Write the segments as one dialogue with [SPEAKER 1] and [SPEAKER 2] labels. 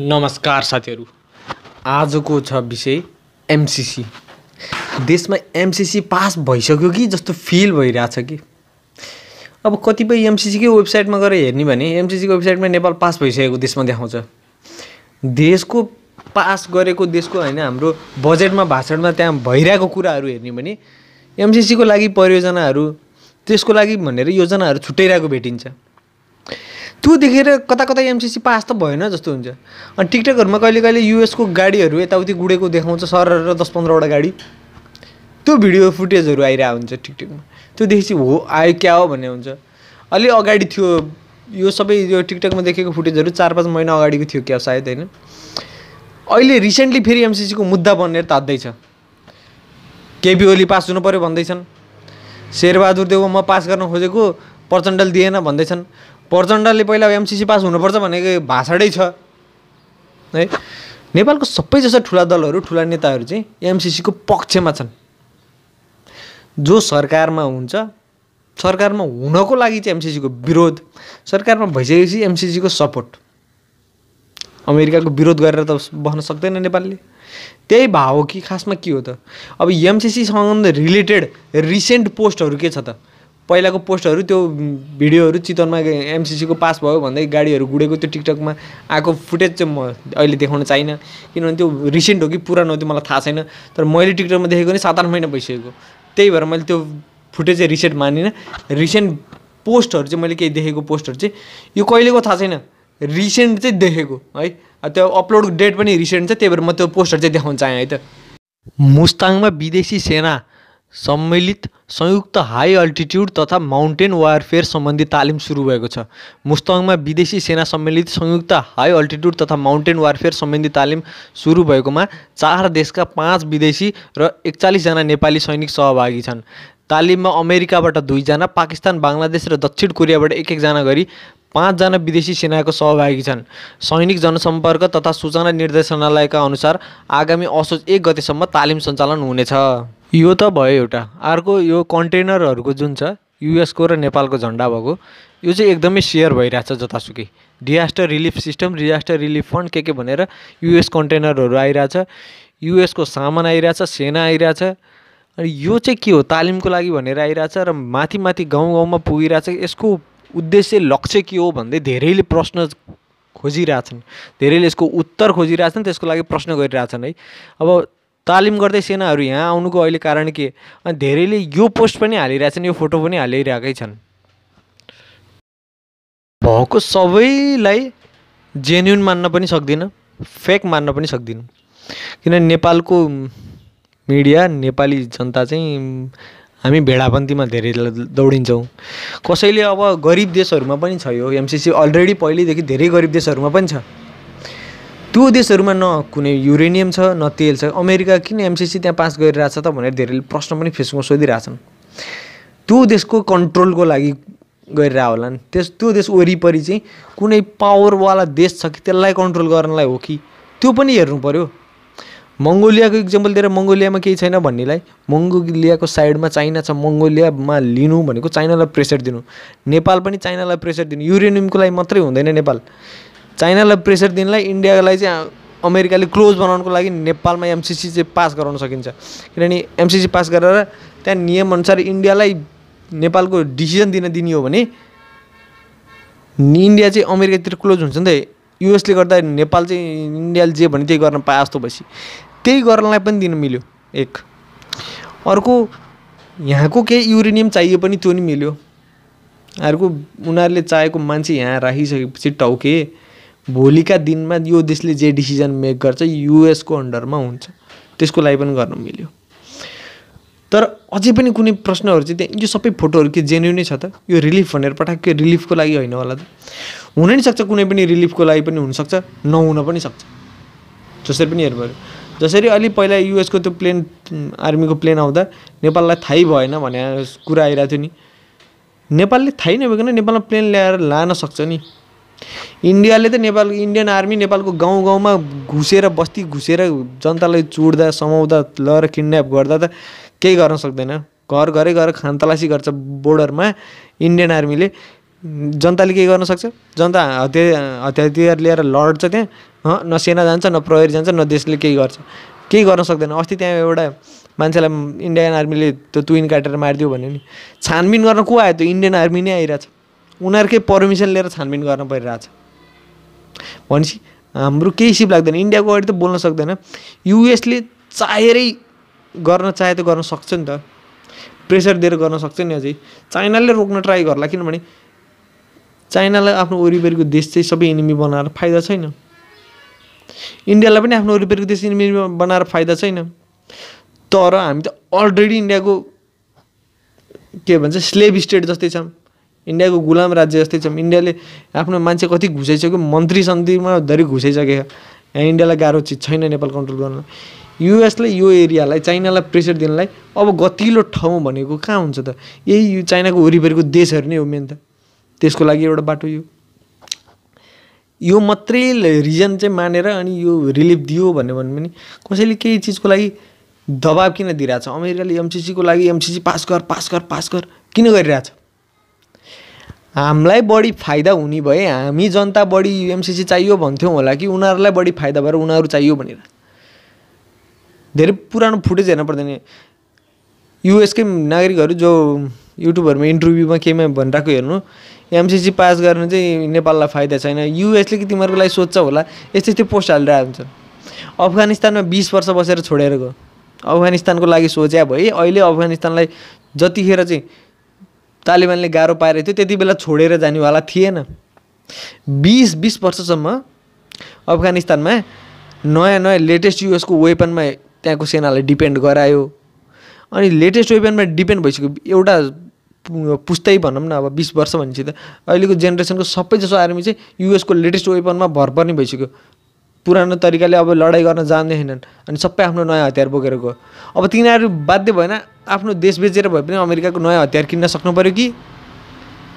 [SPEAKER 1] नमस्कार साथीहरू आजको छ विषय एमसिसी देशमा एमसिसी पास भइसक्यो कि जस्तो फिल भइरहेछ कि अब कतिपय एमसिसीकै वेबसाइटमा गएर हेर्ने भने एमसिसीको वेबसाइटमा नेपाल पास भइसकेको देशमा देखाउँछ देशको पास गरेको देशको होइन हाम्रो बजेटमा भाषणमा त्यहाँ भइरहेको कुराहरू हेर्ने भने एमसिसीको लागि परियोजनाहरू त्यसको लागि भनेर योजनाहरू छुट्याइरहेको भेटिन्छ त्यो देखेर कता कता एमसिसी पास त भएन जस्तो हुन्छ अनि टिकटकहरूमा कहिले कहिले युएसको गाडीहरू यताउति गुडेको देखाउँछ सर र दस पन्ध्रवटा गाडी त्यो भिडियो फुटेजहरू आइरहेको हुन्छ टिकटकमा त्यो देखेपछि हो आयो क्या हो भन्ने हुन्छ अलि अगाडि थियो यो सबै यो टिकटकमा देखेको फुटेजहरू चार पाँच महिना अगाडिको थियो क्या सायद होइन अहिले रिसेन्टली फेरि एमसिसीको मुद्दा बनेर तात्दैछ केपी ओली पास हुनु पऱ्यो भन्दैछन् शेरबहादुर देव म पास गर्न खोजेको प्रचण्डल दिएन भन्दैछन् प्रचण्डले पहिला एमसिसी पास हुनुपर्छ भनेको भाषणै छ है नेपालको सबै जसो ठुला दलहरू ठुला नेताहरू चाहिँ एमसिसीको पक्षमा छन् जो सरकारमा हुन्छ सरकारमा हुनको लागि चाहिँ एमसिसीको विरोध सरकारमा भइसकेपछि एमसिसीको सपोर्ट अमेरिकाको विरोध गरेर त बस्न सक्दैन नेपालले त्यही भाव हो कि खासमा के हो त अब एमसिसीसँग रिलेटेड रिसेन्ट पोस्टहरू के छ त पहिलाको पोस्टहरू त्यो भिडियोहरू चितवनमा एमसिसीको पास भयो भन्दै गाडीहरू गुडेको त्यो टिकटकमा आएको फुटेज चाहिँ म अहिले देखाउन चाहिनँ किनभने त्यो रिसेन्ट हो कि पुरानो हो त्यो मलाई थाहा छैन तर मैले टिकटकमा देखेको नि सात आठ महिना भइसकेको त्यही भएर मैले त्यो फुटेज चाहिँ रिसेन्ट मानिनँ रिसेन्ट पोस्टहरू चाहिँ मैले केही देखेको पोस्टहरू चाहिँ यो कहिलेको थाहा छैन रिसेन्ट चाहिँ देखेको है त्यो अपलोडको डेट पनि रिसेन्ट छ त्यही भएर म त्यो पोस्टर चाहिँ देखाउन चाहेँ है त मुस्ताङमा विदेशी सेना सम्मिलित संयुक्त हाई अल्टिट्युड तथा माउन्टेन वारफेयर सम्बन्धी तालिम सुरु भएको छ मुस्ताङमा विदेशी सेना सम्मिलित संयुक्त हाई अल्टिट्युड तथा माउन्टेन वारफेयर सम्बन्धी तालिम सुरु भएकोमा चार देशका पाँच विदेशी र एकचालिसजना नेपाली सैनिक सहभागी छन् तालिममा अमेरिकाबाट दुईजना पाकिस्तान बङ्गलादेश र दक्षिण कोरियाबाट एक एकजना गरी पाँचजना विदेशी सेनाको सहभागी छन् सैनिक जनसम्पर्क तथा सूचना निर्देशनालयका अनुसार आगामी असोज एक गतेसम्म तालिम सञ्चालन हुनेछ यो त भयो एउटा अर्को यो कन्टेनरहरूको जुन छ युएसको र नेपालको झन्डा भएको यो चाहिँ एकदमै सेयर भइरहेछ जतासुकै disaster relief system disaster relief fund के के भनेर युएस कन्टेनरहरू आइरहेछ युएसको सामान आइरहेछ सेना आइरहेछ अनि यो चाहिँ के हो तालिमको लागि भनेर आइरहेछ र माथि माथि गाउँ गाउँमा पुगिरहेछ यसको उद्देश्य लक्ष्य के हो भन्दै धेरैले प्रश्न खोजिरहेछन् धेरैले यसको उत्तर खोजिरहेछन् त्यसको लागि प्रश्न गरिरहेछन् है अब तालिम गर्दै सेनाहरू यहाँ आउनुको अहिले कारण के अनि धेरैले यो पोस्ट पनि हालिरहेछन् यो फोटो पनि हालिरहेकै छन् भएको सबैलाई जेन्युन मान्न पनि सक्दिनँ फेक मान्न पनि सक्दिनँ किन नेपालको मिडिया नेपाली जनता चाहिँ हामी भेडापन्तीमा धेरै दौडिन्छौँ कसैले अब गरिब देशहरूमा पनि छ यो एमसिसी अलरेडी पहिल्यैदेखि धेरै गरिब देशहरूमा पनि छ त्यो देशहरूमा न कुनै युरेनियम छ न तेल छ अमेरिका किन एमसिसी त्यहाँ पास गरिरहेछ त भनेर धेरैले प्रश्न पनि फेसबुकमा सोधिरहेछन् त्यो देशको कन्ट्रोलको लागि गरिरहेको होला नि त्यस त्यो देश वरिपरि चाहिँ कुनै पावरवाला देश छ कि त्यसलाई कन्ट्रोल गर्नलाई हो कि त्यो पनि हेर्नु पऱ्यो मङ्गोलियाको इक्जाम्पल दिएर मङ्गोलियामा केही छैन भन्नेलाई मङ्गोलियाको साइडमा चाइना छ मङ्गोलियामा लिनु भनेको चाइनालाई प्रेसर दिनु नेपाल पनि चाइनालाई प्रेसर दिनु युरेनियमको लागि मात्रै हुँदैन नेपाल चाइनालाई प्रेसर दिनलाई इन्डियालाई चाहिँ अमेरिकाले क्लोज बनाउनुको लागि नेपालमा एमसिसी चाहिँ पास गराउन सकिन्छ किनभने एमसिसी पास गरेर त्यहाँ नियमअनुसार इन्डियालाई नेपालको डिसिजन दिन दिने हो भने इन्डिया चाहिँ अमेरिकातिर क्लोज हुन्छ नि त युएसले गर्दा नेपाल चाहिँ इन्डियाले जे भन्यो त्यही गर्न पाए जस्तो भएपछि त्यही गर्नलाई पनि दिन मिल्यो एक अर्को यहाँको केही युरेनियम चाहियो पनि त्यो नि मिल्यो अर्को उनीहरूले चाहेको मान्छे यहाँ राखिसकेपछि टाउके भोलिका दिनमा यो देशले जे डिसिजन मेक गर्छ युएसको अन्डरमा हुन्छ त्यसको लागि पनि गर्न मिल्यो तर अझै पनि कुनै प्रश्नहरू चाहिँ त्यहाँ यो सबै फोटोहरू के जेन्युनै छ त यो रिलिफ भनेर पठाएको रिलिफको लागि होइन होला त हुन नि सक्छ कुनै पनि रिलिफको लागि पनि हुनसक्छ नहुन पनि सक्छ जसरी पनि हेर्नु पऱ्यो जसरी अलि पहिला युएसको त्यो प्लेन आर्मीको प्लेन आउँदा नेपाललाई थाहै भएन भने कुरा आइरहेको थियो नि नेपालले थाहै नभइकन नेपालमा प्लेन ल्याएर लान सक्छ नि इन्डियाले त नेपाल इन्डियन आर्मी नेपालको गाउँ गाउँमा घुसेर बस्ती घुसेर जनतालाई चुड्दा समाउँदा लर किडन्याप गर्दा त केही गर्न सक्दैन घर घरै गएर खानतलासी गर्छ बोर्डरमा इन्डियन आर्मीले जनताले केही गर्न सक्छ जनता हत्या हतियार लिएर लड्छ त्यहाँ न सेना जान्छ न प्रहरी जान्छ न देशले केही गर्छ केही गर्न सक्दैन अस्ति त्यहाँ एउटा मान्छेलाई इन्डियन आर्मीले त्यो तुइन काटेर मारिदियो भन्यो नि छानबिन गर्न को आयो त इन्डियन आर्मी नै आइरहेछ उनीहरूकै पर्मिसन लिएर छानबिन गर्न परिरहेछ भनेपछि हाम्रो केही सिप लाग्दैन इन्डियाको अगाडि त बोल्न सक्दैन युएसले चाहेरै गर्न चाहे त गर्न सक्छ नि त प्रेसर दिएर गर्न सक्छ नि अझै चाइनाले रोक्न ट्राई गर्ला किनभने चाइनालाई आफ्नो वरिपरिको देश चाहिँ सबै इनिमी बनाएर फाइदा छैन इन्डियालाई पनि आफ्नो वरिपरिको देश इनिमी बनाएर फाइदा छैन तर हामी त अलरेडी इन्डियाको के भन्छ स्लेभ स्टेट जस्तै छौँ इन्डियाको गुलाम राज्य जस्तै छ इन्डियाले आफ्नो मान्छे कति घुसाइसक्यो मन्त्री सन्धिमा धेरै घुसाइसक्यो यहाँ इन्डियालाई गाह्रो चिज छैन नेपाल कन्ट्रोल गर्न युएसले यो एरियालाई चाइनालाई प्रेसर दिनलाई अब गतिलो ठाउँ भनेको कहाँ हुन्छ त यही यो चाइनाको वरिपरिको देशहरू नै हो मेन त त्यसको लागि एउटा बाटो यो यो मात्रै रिजन चाहिँ मानेर अनि यो रिलिफ दियो भन्यो भने पनि कसैले केही चिजको लागि दबाब किन दिइरहेछ अमेरिकाले एमसिसीको लागि एमसिसी पास गर पास गर पास गर किन गरिरहेछ हामीलाई बढी फाइदा हुने भए हामी जनता बढी युएमसिसी चाहियो भन्थ्यौँ होला कि उनीहरूलाई बढी फाइदा भएर उनीहरू चाहियो भनेर धेरै पुरानो फुटेज हेर्न पर्दैन युएसकै नागरिकहरू जो युट्युबहरूमा इन्टरभ्यूमा केमा भनिरहेको हेर्नु एमसिसी पास गर्नु चाहिँ नेपाललाई फाइदा छैन युएसले कि तिमीहरूको लागि सोध्छ होला यस्तै यस्तै पोस्ट हालिरहेको हुन्छ अफगानिस्तानमा बिस वर्ष बसेर छोडेर गयो अफगानिस्तानको लागि सोच्या भए अहिले अफगानिस्तानलाई जतिखेर चाहिँ तालिबानले गाह्रो पारेको थियो त्यति बेला छोडेर जानेवाला थिएन बिस बिस वर्षसम्म अफगानिस्तानमा नयाँ नयाँ लेटेस्ट युएसको वेपनमा त्यहाँको सेनालाई डिपेन्ड गरायो अनि लेटेस्ट वेपनमा डिपेन्ड भइसक्यो एउटा पुस्तै भनौँ न अब बिस वर्ष भनेपछि त अहिलेको जेनेरेसनको सबैजसो आर्मी चाहिँ युएसको लेटेस्ट वेपनमा भर पर्ने भइसक्यो पुरानो तरिकाले अब लडाइँ गर्न जान्दैनन् अनि सबै आफ्नो नयाँ हतियार बोकेर गयो अब तिनीहरू बाध्य भएन आफ्नो देश बेचेर भए पनि अमेरिकाको नयाँ हतियार किन्न सक्नु पऱ्यो कि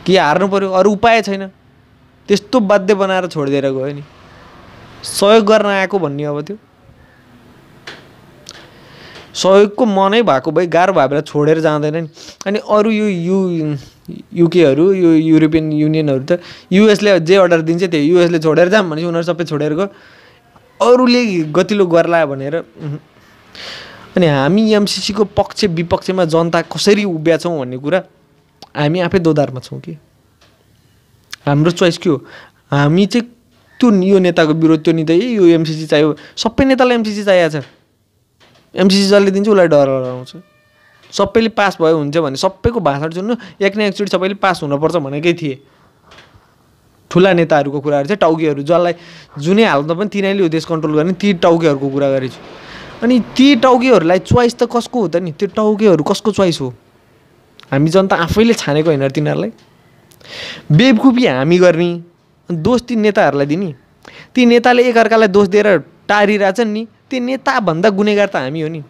[SPEAKER 1] कि हार्नु पऱ्यो अरू उपाय छैन त्यस्तो बाध्य बनाएर छोडिदिएर गयो नि सहयोग गर्न आएको भन्ने अब त्यो सहयोगको मनै भएको भए गाह्रो भए बेला छोडेर जाँदैन नि अनि अरू यो यु युकेहरू यो युरोपियन युनियनहरू त युएसले जे अर्डर दिन्छ त्यो युएसले छोडेर जाऊँ भनेपछि उनीहरू सबै छोडेर गयो अरूले गतिलो गर्ला भनेर अनि हामी एमसिसीको पक्ष विपक्षमा जनता कसरी उभ्या छौँ भन्ने कुरा हामी आफै दोधारमा छौँ कि हाम्रो चोइस के हो हामी चाहिँ त्यो यो नेताको विरोध त्यो नेता यो एमसिसी चाहियो सबै नेतालाई एमसिसी चाहिएको छ एमसिसी जसले दिन्छ उसलाई डर आउँछ सबैले पास भयो हुन्छ भने सबैको भाषण सुन्नु एक न एकचोटि सबैले पास हुनुपर्छ भनेकै थिएँ ठुला नेताहरूको कुराहरू चाहिँ टाउकेहरू जसलाई जुनै हालतमा पनि तिनीहरूले देश कन्ट्रोल गर्ने ती टाउकेहरूको कुरा गरेको अनि ती टाउकेहरूलाई चोइस त कसको हो त नि त्यो टाउकेहरू कसको चोइस हो हामी जनता आफैले छानेको होइन तिनीहरूलाई बेबकुपी हामी गर्ने दोष ती नेताहरूलाई दिने ती नेताले एकअर्कालाई दोष दिएर टारिरहेछन् नि त्यो नेताभन्दा गुनेगार त हामी हो नि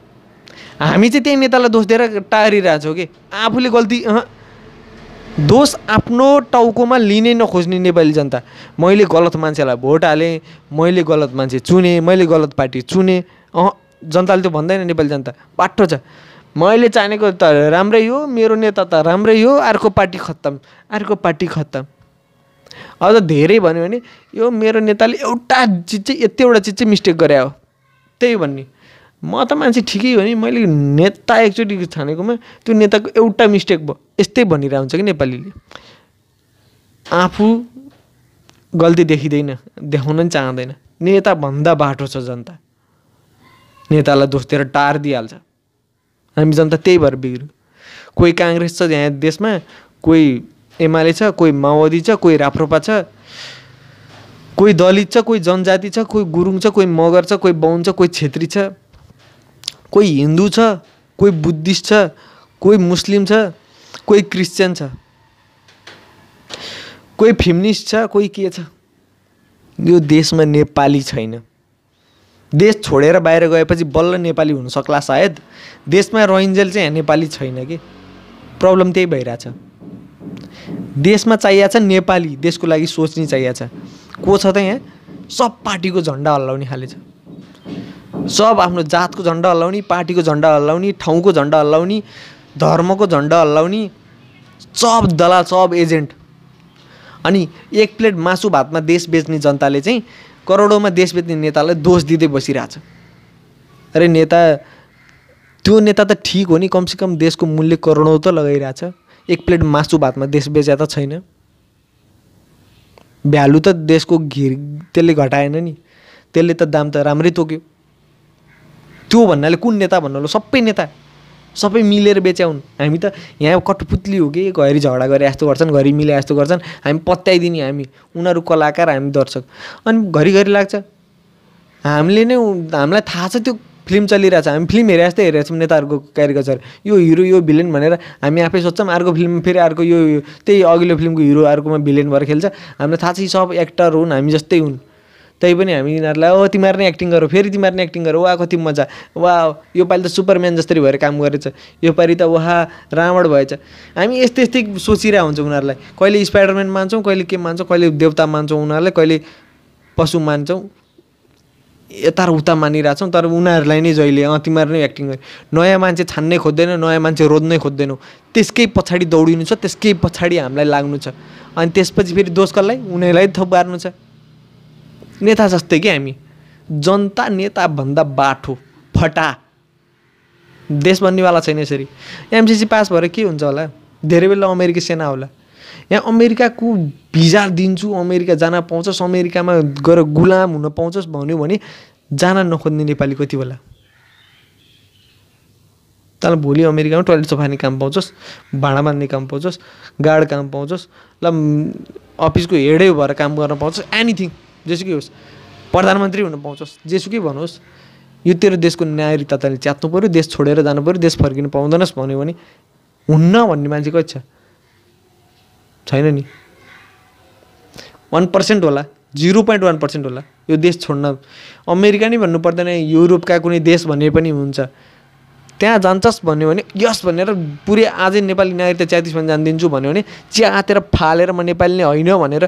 [SPEAKER 1] हामी चाहिँ त्यही नेतालाई दोष दिएर टारिरहेछौँ कि आफूले गल्ती दोष आफ्नो टाउकोमा लिने नखोज्ने नेपाली जनता मैले गलत मान्छेलाई भोट हालेँ मैले गलत मान्छे चुने मैले गलत पार्टी चुने अह जनताले त भन्दैन नेपाली जनता बाटो छ मैले चाहनेको त राम्रै हो मेरो नेता त राम्रै हो अर्को पार्टी खत्तम अर्को पार्टी खत्तम अझ धेरै भन्यो भने यो मेरो नेताले एउटा चिज चाहिँ यतिवटा चिज चाहिँ मिस्टेक गरे हो त्यही भन्ने म त मान्छे ठिकै हो नि मैले नेता एकचोटि छानेकोमा त्यो नेताको एउटा मिस्टेक भयो यस्तै भनिरहेको हुन्छ कि नेपालीले आफू गल्ती देखिँदैन देखाउन पनि चाहँदैन नेता भन्दा बाटो छ जनता नेतालाई दोष दिएर टार दिइहाल्छ हामी जनता त्यही भएर बिग्रियो कोही काङ्ग्रेस छ यहाँ देशमा कोही एमाले छ कोही माओवादी छ कोही राफ्रोपा छ कोही दलित छ कोही जनजाति छ कोही गुरुङ छ कोही मगर छ कोही बाहुन छ कोही छेत्री छ कोही हिन्दू छ कोही बुद्धिस्ट छ कोही मुस्लिम छ कोही क्रिस्चियन छ कोही फेमिनिस्ट छ कोही के छ यो देशमा नेपाली छैन देश छोडेर बाहिर गएपछि बल्ल नेपाली हुन सक्ला सायद देशमा रोइन्जेल चाहिँ नेपाली छैन कि प्रब्लम त्यही भइरहेछ देशमा चाहिएको छ नेपाली देशको लागि सोच्ने चाहिएको छ को छ त यहाँ सब पार्टीको झन्डा हल्लाउने खाले छ सब आफ्नो जातको झन्डा हल्लाउने पार्टीको झन्डा हल्लाउने ठाउँको झन्डा हल्लाउने धर्मको झन्डा हल्लाउने सब दलाल सब एजेन्ट अनि एक प्लेट मासु भातमा देश बेच्ने जनताले चाहिँ करोडौँमा देश बेच्ने नेतालाई दोष दिँदै बसिरहेछ अरे नेता त्यो नेता त ठिक हो नि कमसेकम देशको मूल्य करोडौँ त लगाइरहेछ एक प्लेट मासु भातमा देश बेच्या त छैन भ्यालु त देशको घिर त्यसले घटाएन नि त्यसले त दाम त राम्रै तोक्यो त्यो भन्नाले कुन नेता होला सबै नेता सबै मिलेर बेच्याउन् हामी त यहाँ कठपुतली हो कि घरि झगडा गरे यस्तो गर्छन् घरि मिले यस्तो गर्छन् हामी पत्याइदिने हामी उनीहरू कलाकार हामी दर्शक अनि घरिघरि लाग्छ हामीले नै हामीलाई थाहा छ त्यो फिल्म चलिरहेछ हामी फिल्म हेरे जस्तै हेरेको छौँ नेताहरूको क्यारिकचर यो हिरो यो भिलेन भनेर हामी आफै सोध्छौँ अर्को फिल्ममा फेरि अर्को यो त्यही अघिल्लो फिल्मको हिरो अर्कोमा भिलेन भएर खेल्छ हामीलाई थाहा छ यी सब एक्टर हुन् हामी जस्तै हुन् तै पनि हामी यिनीहरूलाई ओ तिमीहरू नै एक्टिङ गर फेरि तिमीहरू नै एक्टिङ गर वा कति मजा वा योपालि त सुपरम्यान जस्तरी भएर काम गरेछ यो योपालि त वहा रावण भएछ हामी यस्तै यस्तै सोचिरहेको हुन्छौँ उनीहरूलाई कहिले स्पाइडरम्यान मान्छौँ कहिले के मान्छौँ कहिले देवता मान्छौँ उनीहरूलाई कहिले पशु मान्छौँ यता र उता मानिरहेछौँ तर उनीहरूलाई नै जहिले अँ तिमीहरू नै एक्टिङ गरे नयाँ मान्छे छान्नै खोज्दैन नयाँ मान्छे रोज्नै खोज्दैनौ त्यसकै पछाडि दौडिनु छ त्यसकै पछाडि हामीलाई लाग्नु छ अनि त्यसपछि फेरि दोष कसलाई उनीहरूलाई थप पार्नु छ नेता जस्तै कि हामी जनता नेताभन्दा बाठो फटा देश बन्नेवाला छैन यसरी एमसिसी पास भएर के हुन्छ होला धेरै बेला अमेरिकी सेना होला यहाँ अमेरिकाको भिजा दिन्छु अमेरिका जान पाउँछस् अमेरिकामा गएर गुलाम हुन पाउँछस् भन्यो भने जान नखोज्ने नेपाली कति बेला तर भोलि अमेरिकामा टोइलेट सफार्ने काम पाउँछस् भाँडा बाँध्ने काम पाउँछस् गार्ड काम पाउँछस् ल अफिसको हेडै भएर काम गर्न पाउँछस् एनिथिङ जेसुकै होस् प्रधानमन्त्री हुनु पाउँछस् जेसुकै भन्नुहोस् यो तेरो देशको नागरिकता तैँले च्यात्नु पऱ्यो देश छोडेर जानु पऱ्यो देश फर्किनु पाउँदैनस् भन्यो भने हुन्न भन्ने मान्छेको इच्छा छैन नि वान पर्सेन्ट होला जिरो पोइन्ट वान पर्सेन्ट होला यो देश छोड्न अमेरिका नै भन्नु पर्दैन युरोपका कुनै देश भन्ने पनि हुन्छ त्यहाँ जान्छस् भन्यो भने यस भनेर पुरै आजै नेपाली नागरिकता च्यातिस भने जानिदिन्छु भन्यो भने चिया आतेर फालेर म नेपाली नै होइन भनेर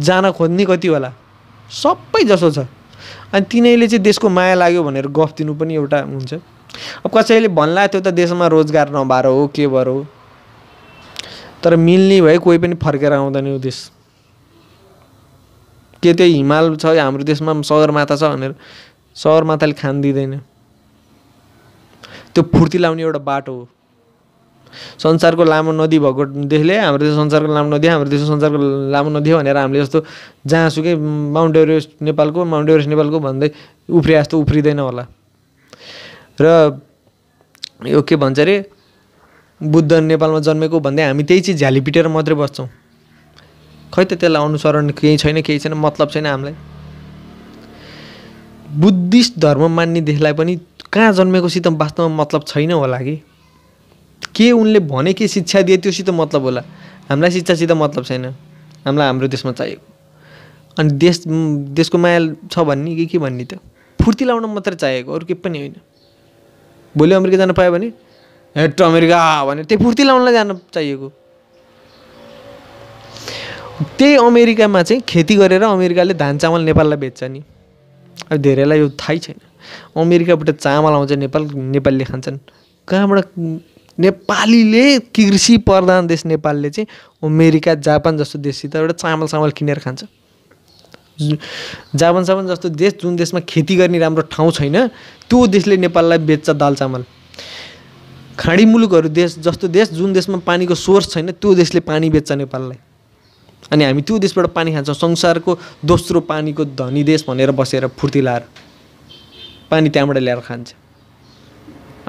[SPEAKER 1] जान खोज्ने कति होला सबै जसो छ अनि तिनीहरूले चाहिँ देशको माया लाग्यो भनेर गफ दिनु पनि एउटा हुन्छ अब कसैले भन्ला त्यो त देशमा रोजगार नभएर हो के भएर हो तर मिल्ने भए कोही पनि फर्केर आउँदैन यो देश के त्यो हिमाल छ हाम्रो देशमा सगरमाथा छ भनेर सगरमाथाले खान दिँदैन त्यो फुर्ती लाउने एउटा बाटो हो संसारको लामो नदी भएको देशले हाम्रो देश संसारको लामो नदी हाम्रो देश संसारको लामो नदी हो भनेर हामीले जस्तो जहाँसुकै माउन्ट एभरेस्ट नेपालको माउन्ट एभरेस्ट नेपालको भन्दै उफ्रिया जस्तो उफ्रिँदैन होला र यो के भन्छ अरे बुद्ध नेपालमा जन्मेको भन्दै हामी त्यही चाहिँ झ्याली पिटेर मात्रै बस्छौँ खै त त्यसलाई अनुसरण केही छैन केही छैन मतलब छैन हामीलाई बुद्धिस्ट धर्म मान्ने देशलाई पनि कहाँ जन्मेकोसित वास्तवमा मतलब छैन होला कि के उनले भने के शिक्षा दिए त्योसित मतलब होला हामीलाई शिक्षासित मतलब छैन हामीलाई हाम्रो देशमा चाहिएको अनि देश देशको माया छ भन्ने कि के भन्ने त फुर्ती लाउन मात्रै चाहिएको अरू केही पनि होइन भोलि अमेरिका जान पायो भने हेट अमेरिका भने त्यही फुर्ती लाउनलाई जान चाहिएको त्यही अमेरिकामा चाहिँ खेती गरेर अमेरिकाले धान चामल नेपाललाई बेच्छ नि अब धेरैलाई यो थाहै छैन अमेरिकाबाट चामल आउँछ नेपाल नेपालीले खान्छन् कहाँबाट नेपालीले कृषि प्रधान देश नेपालले चाहिँ अमेरिका जापान जस्तो देशसित एउटा चामल सामल किनेर खान्छ जापान सामान जस्तो देश जुन देशमा खेती गर्ने राम्रो ठाउँ छैन त्यो देशले नेपाललाई बेच्छ दाल चामल खाँडी मुलुकहरू देश जस्तो देश जुन देशमा पानीको सोर्स छैन त्यो देशले पानी बेच्छ नेपाललाई अनि हामी त्यो देशबाट पानी खान्छौँ संसारको दोस्रो पानीको धनी देश भनेर बसेर फुर्ती लाएर पानी त्यहाँबाट ल्याएर खान्छ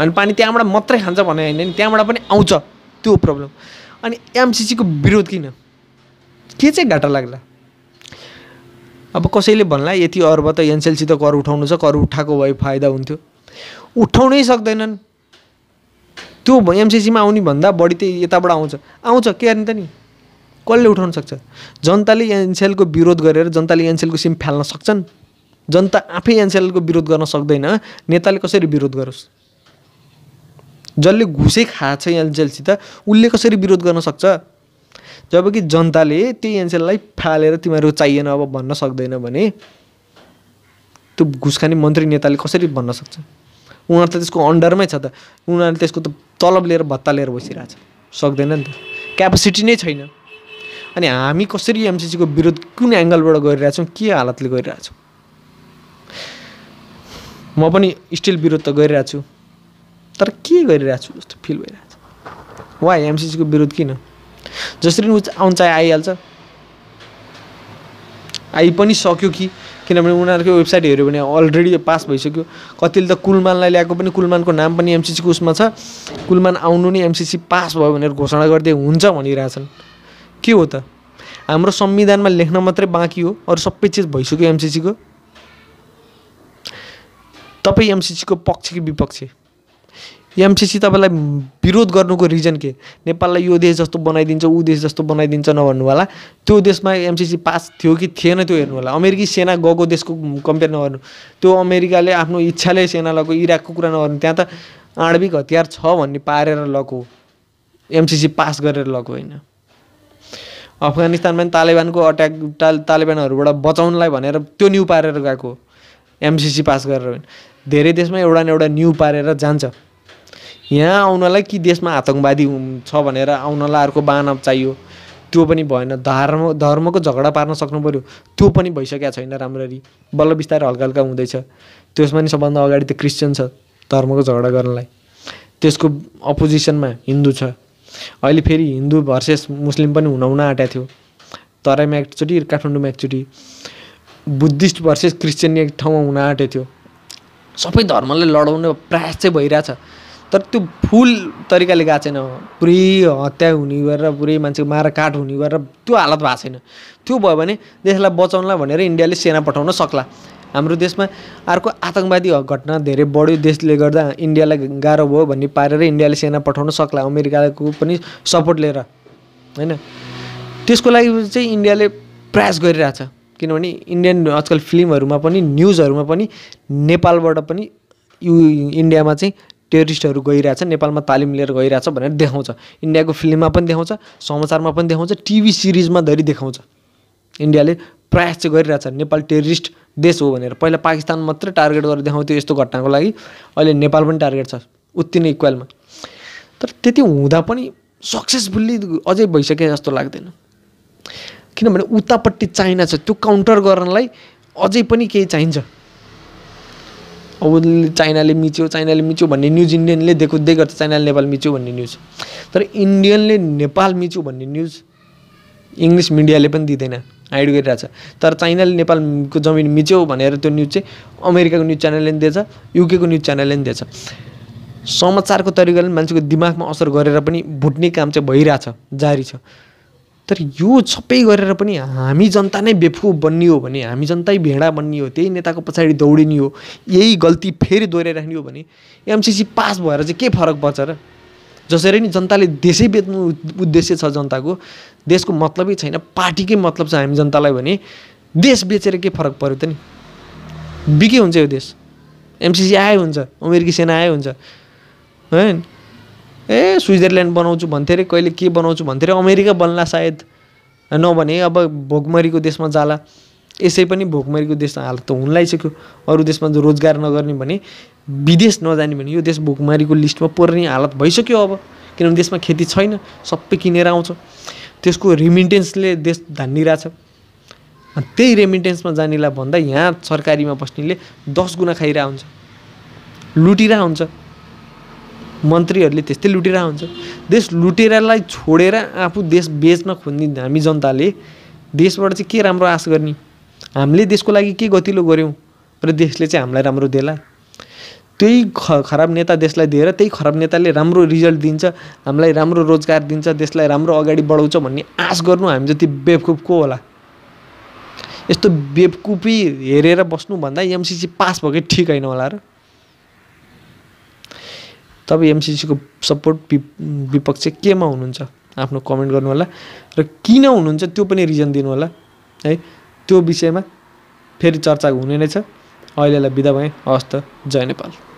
[SPEAKER 1] अनि पानी त्यहाँबाट मात्रै खान्छ भने होइन नि त्यहाँबाट पनि आउँछ त्यो प्रब्लम अनि एमसिसीको विरोध किन के चाहिँ घाटा लाग्ला अब कसैले भन्ला यति अर्ब त एनसिएलसी त कर उठाउनु छ कर उठाएको भए फाइदा हुन्थ्यो उठाउनै सक्दैनन् त्यो एमसिसीमा आउने भन्दा बढी त यताबाट आउँछ आउँछ के गर्ने त नि कसले उठाउन सक्छ जनताले एनसिएलको विरोध गरेर जनताले एनसिएलको सिम फाल्न सक्छन् जनता आफै एनसिएलको विरोध गर्न सक्दैन नेताले कसरी विरोध गरोस् जसले घुसै खाएको छ एनसेलसित उसले कसरी विरोध गर्न सक्छ जबकि जनताले त्यही एनसेललाई फालेर तिमीहरू चाहिएन अब भन्न सक्दैन भने त्यो घुस खाने मन्त्री नेताले कसरी भन्न सक्छ उनीहरू त त्यसको अन्डरमै छ त उनीहरूले त्यसको त तलब लिएर भत्ता लिएर बसिरहेछ सक्दैन नि त क्यापेसिटी नै छैन अनि हामी कसरी एमसिसीको विरोध कुन एङ्गलबाट गरिरहेछौँ के हालतले गरिरहेछौँ म पनि स्टिल विरोध त गरिरहेछु तर के गरिरहेको छु जस्तो फिल भइरहेको छ वा एमसिसीको विरोध किन जसरी ऊ चाहे आइहाल्छ आइ पनि सक्यो कि किनभने उनीहरूको वेबसाइट हेऱ्यो भने अलरेडी पास भइसक्यो कतिले त कुलमानलाई ल्याएको पनि कुलमानको नाम पनि एमसिसीको उसमा छ कुलमान आउनु नै एमसिसी पास भयो भनेर घोषणा गर्दै हुन्छ भनिरहेछन् के हो त हाम्रो संविधानमा लेख्न मात्रै बाँकी हो अरू सबै चिज भइसक्यो एमसिसीको तपाईँ एमसिसीको पक्ष कि विपक्ष एमसिसी तपाईँलाई विरोध गर्नुको रिजन के नेपाललाई यो देश जस्तो बनाइदिन्छ ऊ देश जस्तो बनाइदिन्छ नभन्नु होला त्यो देशमा एमसिसी पास थियो कि थिएन त्यो हेर्नु होला अमेरिकी सेना गएको देशको कम्पेयर नगर्नु त्यो अमेरिकाले आफ्नो इच्छाले सेना लगाएको इराकको कुरा नगर्नु त्यहाँ त आणविक हतियार छ भन्ने पारेर लगो एमसिसी पास गरेर लगो होइन अफगानिस्तानमा तालिबानको अट्याक ताल तालिबानहरूबाट बचाउनलाई भनेर त्यो न्यु पारेर गएको एमसिसी पास गरेर होइन धेरै देशमा एउटा न एउटा न्यु पारेर जान्छ यहाँ आउनलाई कि देशमा आतङ्कवादी छ भनेर आउनलाई अर्को बाहना चाहियो त्यो पनि भएन धर्म धर्मको झगडा पार्न सक्नु पऱ्यो त्यो पनि भइसकेको छैन राम्ररी बल्ल बिस्तारै हल्का हल्का हुँदैछ त्यसमा नि सबभन्दा अगाडि त क्रिस्चियन छ धर्मको झगडा गर्नलाई त्यसको अपोजिसनमा हिन्दू छ अहिले फेरि हिन्दू भर्सेस मुस्लिम पनि हुन हुन आँटेको थियो तराईमा एकचोटि काठमाडौँमा एकचोटि बुद्धिस्ट भर्सेस क्रिस्चियन एक ठाउँमा हुन आँटेको थियो सबै धर्मले लडाउने प्रयास चाहिँ भइरहेछ तर त्यो फुल तरिकाले गएको छैन पुरै हत्या हुने गरेर पुरै मान्छेको मार काट हुने गरेर त्यो हालत भएको छैन त्यो भयो भने देशलाई बचाउनलाई भनेर इन्डियाले सेना पठाउन सक्ला हाम्रो देशमा अर्को आतङ्कवादी घटना धेरै बढ्यो देशले गर्दा इन्डियालाई गाह्रो भयो भन्ने पारेर इन्डियाले सेना पठाउन सक्ला अमेरिकाको पनि सपोर्ट लिएर होइन त्यसको लागि चाहिँ इन्डियाले प्रयास गरिरहेछ किनभने इन्डियन आजकल फिल्महरूमा पनि न्युजहरूमा पनि नेपालबाट पनि यु इन्डियामा चाहिँ टेरिस्टहरू गइरहेछ नेपालमा तालिम लिएर गइरहेछ भनेर देखाउँछ इन्डियाको फिल्ममा पनि देखाउँछ समाचारमा पनि देखाउँछ टिभी सिरिजमा धरि देखाउँछ इन्डियाले प्रयास चाहिँ गरिरहेछ नेपाल टेरिस्ट देश हो भनेर पहिला पाकिस्तान मात्रै टार्गेट गरेर देखाउँथ्यो यस्तो घटनाको लागि अहिले नेपाल पनि टार्गेट छ उत्ति नै इक्वेलमा तर त्यति हुँदा पनि सक्सेसफुल्ली अझै भइसके जस्तो लाग्दैन किनभने उतापट्टि चाइना छ त्यो काउन्टर गर्नलाई अझै पनि केही चाहिन्छ अब उसले चाइनाले मिच्यो चाइनाले मिच्यो भन्ने न्युज इन्डियनले देखाउँदै गर्छ चाइनाले नेपाल मिच्यो भन्ने न्युज तर इन्डियनले नेपाल मिच्यो भन्ने न्युज इङ्ग्लिस मिडियाले पनि दिँदैन हाइड गरिरहेछ तर चाइनाले नेपालको जमिन मिच्यो भनेर त्यो न्युज चाहिँ अमेरिकाको न्युज च्यानलले पनि दिएछ युकेको न्युज च्यानलले पनि दिएछ समाचारको तरिकाले मान्छेको दिमागमा असर गरेर पनि भुट्ने काम चाहिँ भइरहेछ जारी छ तर यो सबै गरेर पनि हामी जनता नै बेफु बनियो भने हामी जनतै भेडा बनियो त्यही नेताको पछाडि दौडिने हो यही गल्ती फेरि दोहोऱ्याइराख्ने हो भने एमसिसी पास भएर चाहिँ के फरक पर्छ र जसरी नै जनताले देशै बेच्नु उद्देश्य छ जनताको देशको मतलबै छैन पार्टीकै मतलब छ हामी जनतालाई भने देश बेचेर के फरक पऱ्यो त नि बिके हुन्छ यो देश एमसिसी आए हुन्छ अमेरिकी सेना आए हुन्छ होइन ए स्विजरल्यान्ड बनाउँछु भन्थ्यो अरे कहिले के बनाउँछु भन्थ्यो अरे अमेरिका बन्ला सायद नभने अब भोकमरीको देशमा जाला यसै पनि भोकमरीको देशमा हालत त हुन लागिसक्यो अरू देशमा रोजगार नगर्ने भने विदेश नजाने भने यो देश भोकमारीको लिस्टमा पर्ने हालत भइसक्यो अब किनभने देशमा खेती छैन सबै किनेर आउँछ त्यसको रेमिन्टेन्सले देश धानिरहेछ त्यही रेमिन्टेन्समा जानेलाई भन्दा यहाँ सरकारीमा बस्नेले दस गुणा खाइरह हुन्छ लुटिरह हुन्छ मन्त्रीहरूले त्यस्तै लुटेरा हुन्छ देश लुटेरालाई छोडेर आफू देश बेच्न खोज्ने हामी जनताले देशबाट चाहिँ के राम्रो आश गर्ने हामीले देशको लागि के गतिलो गऱ्यौँ र देशले चाहिँ हामीलाई राम्रो देला त्यही ख खराब नेता देशलाई दिएर त्यही खराब नेताले राम्रो रिजल्ट दिन्छ हामीलाई राम्रो रोजगार दिन्छ देशलाई राम्रो अगाडि बढाउँछ भन्ने आश गर्नु हामी जति बेबकुप को होला यस्तो बेवकुफी हेरेर बस्नुभन्दा एमसिसी पास भएकै ठिक होइन होला र तपाईँ एमसिसीको सपोर्ट वि विपक्ष केमा हुनुहुन्छ आफ्नो कमेन्ट गर्नु होला र किन हुनुहुन्छ त्यो पनि रिजन दिनु होला है त्यो विषयमा फेरि चर्चा हुने नै छ अहिलेलाई बिदा भएँ हवस् त जय नेपाल